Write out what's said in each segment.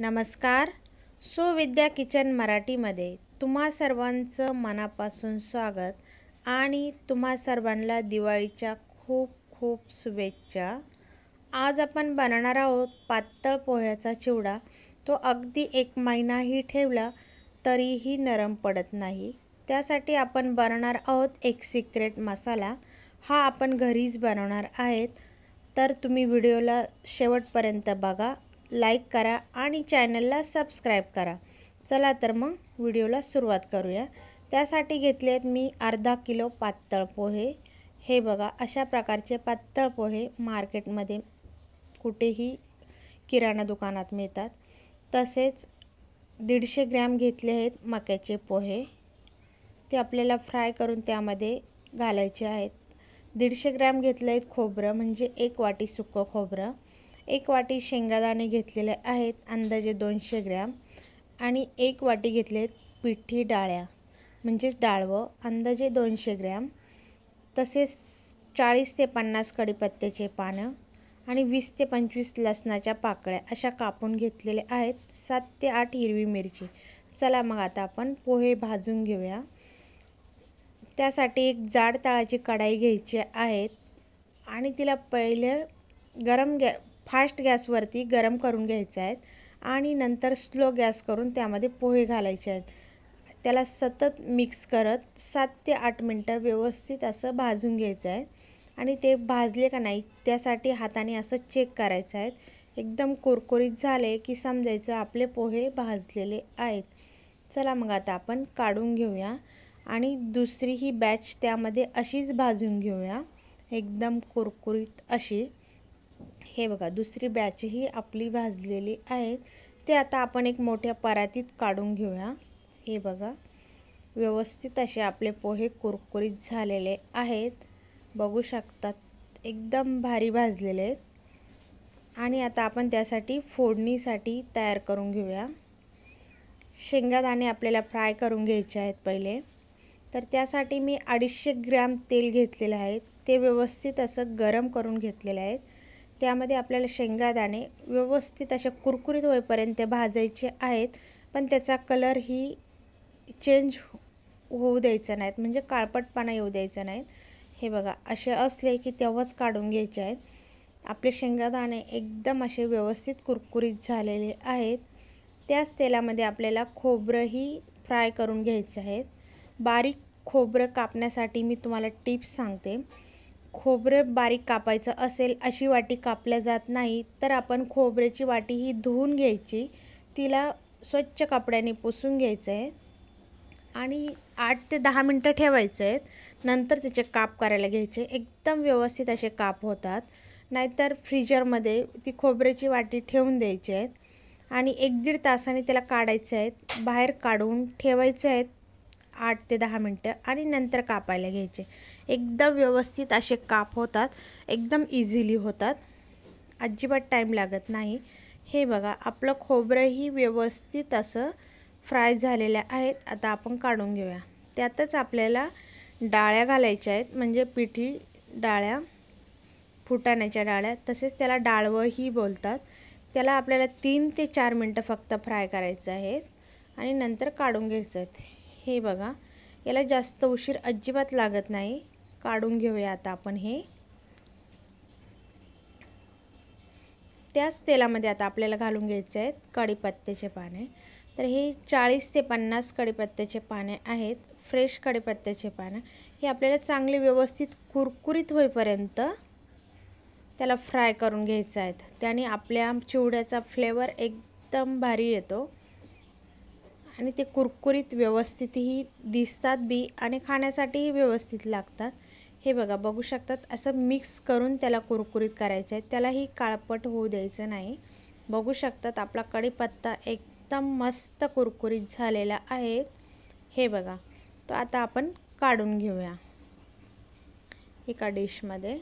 नमस्कार सुविद्या किचन मराठीमध्ये तुम्हा सर्वांचं मनापासून स्वागत आणि तुम्हा सर्वांना दिवाळीच्या खूप खूप शुभेच्छा आज आपण बनवणार आहोत पातळ पोह्याचा चिवडा तो अगदी एक महिनाही ठेवला तरीही नरम पडत नाही त्यासाठी आपण बनवणार आहोत एक सिक्रेट मसाला हा आपण घरीच बनवणार आहेत तर तुम्ही व्हिडिओला शेवटपर्यंत बघा लाईक करा आणि चॅनलला सबस्क्राईब करा चला तर मग व्हिडिओला सुरुवात करूया त्यासाठी घेतले आहेत मी अर्धा किलो पातळ पोहे हे बघा अशा प्रकारचे पातळ पोहे मार्केटमध्ये कुठेही किराणा दुकानात मिळतात तसेच दीडशे ग्रॅम घेतले आहेत मक्याचे पोहे ते आपल्याला फ्राय करून त्यामध्ये घालायचे आहेत दीडशे ग्रॅम घेतले आहेत खोबरं म्हणजे एक वाटी सुकं खोबरं एक वाटी शेंगादाणे घेतलेले आहेत अंदाजे दोनशे ग्रॅम आणि एक वाटी घेतले पिठी डाळ्या म्हणजेच डाळवं अंदाजे दोनशे ग्रॅम तसेच चाळीस ते पन्नास कडीपत्त्याचे पानं आणि वीस ते पंचवीस लसणाच्या पाकळ्या अशा कापून घेतलेल्या आहेत सात ते आठ हिरवी मिरची चला मग आता आपण पोहे भाजून घेऊया त्यासाठी एक जाड तळाची कढाई घ्यायची आहे आणि तिला पहिले गरम गॅ फास्ट गॅसवरती गरम करून घ्यायचं आहेत आणि नंतर स्लो गॅस करून त्यामध्ये पोहे घालायचे आहेत त्याला सतत मिक्स करत सात ते आठ मिनटं व्यवस्थित असं भाजून घ्यायचं आहे आणि ते भाजले का नाही त्यासाठी हाताने असं चेक करायचं आहे एकदम कुरकुरीत झाले की समजायचं आपले पोहे भाजलेले आहेत चला मग आता आपण काढून घेऊया आणि दुसरी ही बॅच त्यामध्ये अशीच भाजून घेऊया एकदम कुरकुरीत अशी हे बघा दुसरी बॅचही आपली भाजलेली आहेत ते आता आपण एक मोठ्या परातीत काढून घेऊया हे बघा व्यवस्थित असे आपले पोहे कुरकुरीत झालेले आहेत बघू शकतात एकदम भारी भाजलेले आहेत आणि आता आपण त्यासाठी फोडणीसाठी तयार करून घेऊया शेंगादाणे आपल्याला फ्राय करून घ्यायचे आहेत पहिले तर त्यासाठी मी अडीचशे ग्रॅम तेल घेतलेलं आहे ते व्यवस्थित असं गरम करून घेतलेलं आहे त्यामध्ये आपल्याला शेंगादाणे व्यवस्थित असे कुरकुरीत होईपर्यंत भाजायचे आहेत पण त्याचा कलर ही चेंज होऊ द्यायचा नाहीत म्हणजे काळपटपणा येऊ द्यायचा नाहीत हे बघा असे असले की तेव्हाच काढून घ्यायचे आहेत आपले शेंगादाणे एकदम असे व्यवस्थित कुरकुरीत झालेले आहेत त्याच तेलामध्ये आपल्याला खोबरंही फ्राय करून घ्यायचं आहेत बारीक खोबरं कापण्यासाठी मी तुम्हाला टिप्स सांगते खोबरे बारीक कापायचं असेल अशी वाटी कापल्या जात नाही तर आपण खोबऱ्याची वाटी ही धुवून घ्यायची तिला स्वच्छ कपड्याने पुसून घ्यायचं आहे आणि आठ ते दहा मिनटं ठेवायचं आहेत नंतर त्याचे काप करायला घ्यायचे एकदम व्यवस्थित असे काप होतात नाहीतर फ्रीजरमध्ये ती खोबऱ्याची वाटी ठेवून द्यायची आहेत आणि एक दीड तासाने त्याला काढायचं आहेत बाहेर काढून ठेवायचं आहेत आठ ते दहा मिनटं आणि नंतर कापायला घ्यायचे एकदम व्यवस्थित असे काप होतात एकदम इझिली होतात अजिबात टाईम लागत नाही हे बघा आपलं खोबरंही व्यवस्थित असं फ्राय झालेल्या आहेत आता आपण काढून घेऊया त्यातच आपल्याला डाळ्या घालायच्या आहेत म्हणजे पिठी डाळ्या फुटाण्याच्या डाळ्या तसेच त्याला डाळवंही बोलतात त्याला आपल्याला तीन ते चार मिनटं फक्त फ्राय करायचं आहेत आणि नंतर काढून घ्यायचं आहे हे बघा याला जास्त उशीर अजिबात लागत नाही काढून घेऊया आता आपण हे त्याच तेलामध्ये आता आपल्याला घालून घ्यायचे आहेत कढीपत्त्याचे पाने तर हे चाळीस ते पन्नास कढीपत्त्याचे पाने आहेत फ्रेश कढीपत्त्याचे पानं हे आपल्याला चांगले व्यवस्थित कुरकुरीत होईपर्यंत त्याला फ्राय करून घ्यायचं आहेत त्याने आपल्या चिवड्याचा फ्लेवर एकदम भारी येतो आणि ते कुरकुरीत व्यवस्थितही दिसतात बी आणि खाण्यासाठीही व्यवस्थित लागतात हे बघा बघू शकतात असं मिक्स करून त्याला कुरकुरीत करायचं आहे त्यालाही काळपट होऊ द्यायचं नाही बघू शकतात आपला कढीपत्ता एकदम मस्त कुरकुरीत झालेला आहे हे बघा तो आता आपण काढून घेऊया एका डिशमध्ये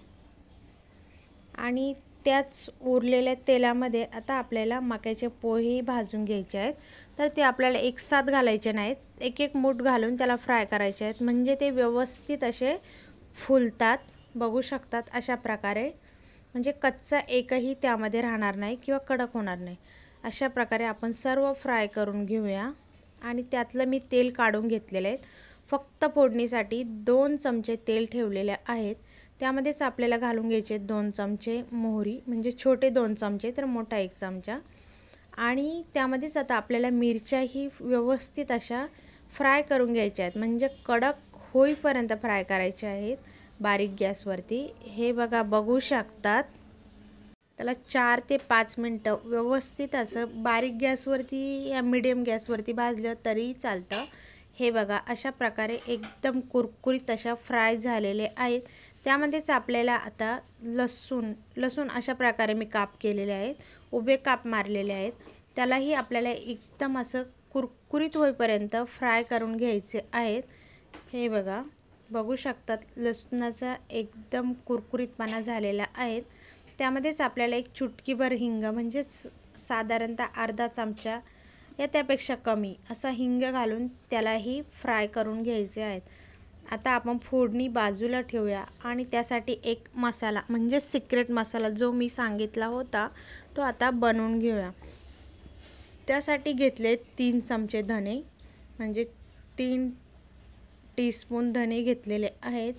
आणि त्याच उरलेल्या तेलामध्ये आता आपल्याला मक्याचे पोहे भाजून घ्यायचे आहेत तर ते आपल्याला एकसाथ घालायचे नाहीत एक एक मूठ घालून त्याला फ्राय करायचे आहेत म्हणजे ते व्यवस्थित असे फुलतात बघू शकतात अशा प्रकारे म्हणजे कच्चा एकही त्यामध्ये राहणार नाही किंवा कडक होणार नाही अशा प्रकारे आपण सर्व फ्राय करून घेऊया आणि त्यातलं मी तेल काढून घेतलेलं आहे फक्त फोडणीसाठी दोन चमचे तेल ठेवलेले आहेत त्यामध्येच आपल्याला घालून घ्यायचे दोन चमचे मोहरी म्हणजे छोटे दोन चमचे तर मोठा एक चमचा आणि त्यामध्येच आता आपल्याला मिरच्या ही व्यवस्थित अशा फ्राय करून घ्यायच्या आहेत म्हणजे कडक होईपर्यंत फ्राय करायच्या आहेत बारीक गॅसवरती हे बघा बघू शकतात त्याला चार ते पाच मिनटं व्यवस्थित असं बारीक गॅसवरती या मिडियम गॅसवरती भाजलं तरी चालतं हे बघा अशा प्रकारे एकदम कुरकुरीत अशा फ्राय झालेले आहेत त्यामध्येच आपल्याला आता लसूण लसूण अशा प्रकारे मी काप केलेले आहेत उभे काप मारलेले आहेत त्यालाही आपल्याला एकदम असं कुरकुरीत होईपर्यंत फ्राय करून घ्यायचे आहेत हे बघा बघू शकतात लसणाचा एकदम कुरकुरीतपणा झालेला आहेत त्यामध्येच आपल्याला एक चुटकीभर हिंग म्हणजेच साधारणतः अर्धा चमचा या त्यापेक्षा कमी असा हिंग घालून त्यालाही फ्राय करून घ्यायचे आहेत आता आपण फोडणी बाजूला ठेवूया आणि त्यासाठी एक मसाला म्हणजे सिक्रेट मसाला जो मी सांगितला होता तो आता बनवून घेऊया त्यासाठी घेतले तीन चमचे धणे म्हणजे तीन टीस्पून धणे घेतलेले आहेत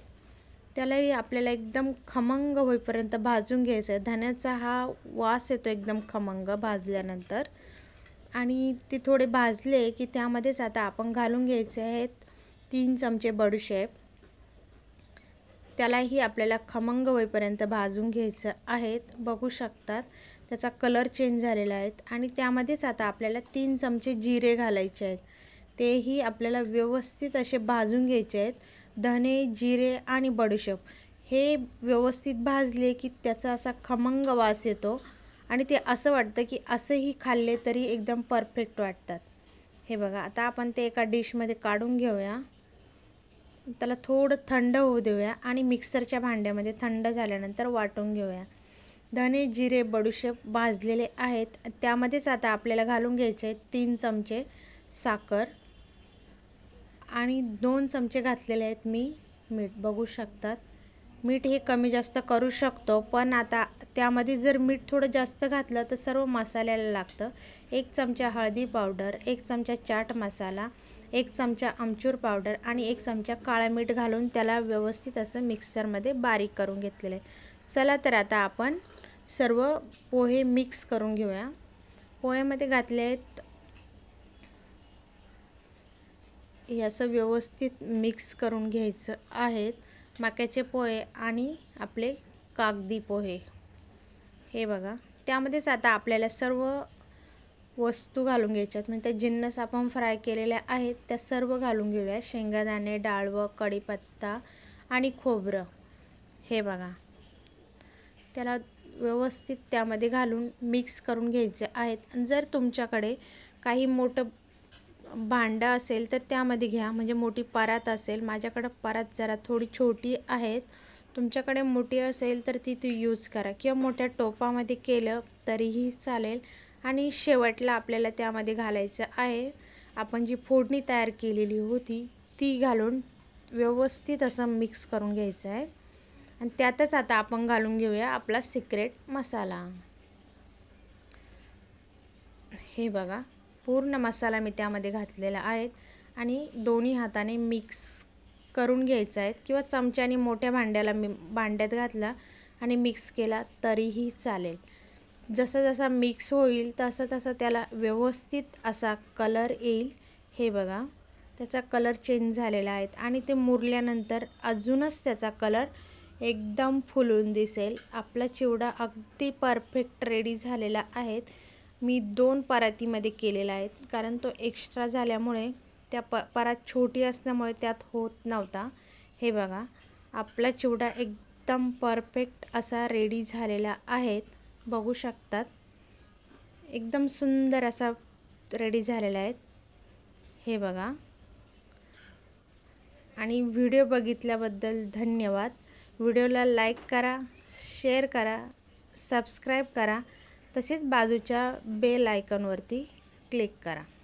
त्यालाही आपल्याला एकदम खमंग होईपर्यंत भाजून घ्यायचं आहे धण्याचा हा वास येतो एकदम खमंग भाजल्यानंतर आणि ते थोडे भाजले की त्यामध्येच आता आपण घालून घ्यायचे आहेत तीन चमचे बडूशेप त्यालाही आपल्याला खमंग होईपर्यंत भाजून घ्यायचं आहेत बघू शकतात त्याचा कलर चेंज झालेला आहे आणि त्यामध्येच आता आपल्याला तीन चमचे जिरे घालायचे आहेत तेही आपल्याला व्यवस्थित असे भाजून घ्यायचे आहेत धने जिरे आणि बडूशेप हे व्यवस्थित भाजले की त्याचा असा खमंग वास येतो आणि ते असं वाटतं की असंही खाल्ले तरी एकदम परफेक्ट वाटतात हे बघा आता आपण ते एका डिशमध्ये काढून घेऊया त्याला थोडं थंड होऊ देऊया आणि मिक्सरच्या भांड्यामध्ये थंड झाल्यानंतर वाटून घेऊया धने जिरे बडुशेप भाजलेले आहेत त्यामध्येच आता आपल्याला घालून घ्यायचे तीन चमचे साखर आणि दोन चमचे घातलेले आहेत मी मीठ बघू शकतात मीठ हे कमी जास्त करू शकतो पण आता त्यामध्ये जर मीठ थोडं जास्त घातलं तर सर्व मसाल्याला लागतं एक चमचा हळदी पावडर एक चमचा चाट मसाला एक चमचा आमचूर पावडर आणि एक चमचा काळा मीठ घालून त्याला व्यवस्थित असं मिक्सरमध्ये बारीक करून घेतलेलं आहे चला तर आता आपण सर्व पोहे मिक्स करून घेऊया पोह्यामध्ये घातले आहेत हे असं व्यवस्थित मिक्स करून घ्यायचं आहेत मक्याचे पोहे आणि आपले कागदी पोहे हे बघा त्यामध्येच आता आपल्याला सर्व वस्तू घालून घ्यायच्यात म्हणजे त्या जिन्नस आपण फ्राय केलेल्या आहेत त्या सर्व घालून घेऊया शेंगादाणे डाळवं कडीपत्ता आणि खोबरं हे बघा त्याला व्यवस्थित त्यामध्ये घालून मिक्स करून घ्यायचे आहेत जर तुमच्याकडे काही मोठं भांडं असेल तर त्यामध्ये घ्या म्हणजे मोठी परात असेल माझ्याकडं परात जरा थोडी छोटी आहेत तुमच्याकडे मोठी असेल तर ती तू यूज करा किंवा मोठ्या टोपामध्ये केलं तरीही चालेल आणि शेवटला आपल्याला त्यामध्ये घालायचं आहे आपण जी फोडणी तयार केलेली होती ती घालून व्यवस्थित असं मिक्स करून घ्यायचं आहे आणि त्यातच आता आपण घालून घेऊया आपला सिक्रेट मसाला हे बघा पूर्ण मसाला मी त्यामध्ये घातलेला आहे आणि दोन्ही हाताने मिक्स करून घ्यायचा आहेत किंवा चमच्याने मोठ्या भांड्याला मी भांड्यात घातला आणि मिक्स केला तरीही चालेल जसा जसा मिक्स होईल तसं तसं त्याला व्यवस्थित असा कलर येईल हे बघा त्याचा कलर चेंज झालेला आहे आणि ते मुरल्यानंतर अजूनच त्याचा कलर एकदम फुलून दिसेल आपला चिवडा अगदी परफेक्ट रेडी झालेला आहेत मी दोन परातीमध्ये केलेला आहेत कारण तो एक्स्ट्रा झाल्यामुळे त्या प परात छोटी असल्यामुळे त्यात होत नव्हता हे बघा आपला चिवडा एकदम परफेक्ट असा रेडी झालेला आहेत बघू शकतात एकदम सुंदर असा रेडी झालेला आहेत हे बघा आणि व्हिडिओ बघितल्याबद्दल धन्यवाद व्हिडिओला लाईक करा शेअर करा सबस्क्राईब करा तसेच बाजूच्या बेल आयकॉनवरती क्लिक करा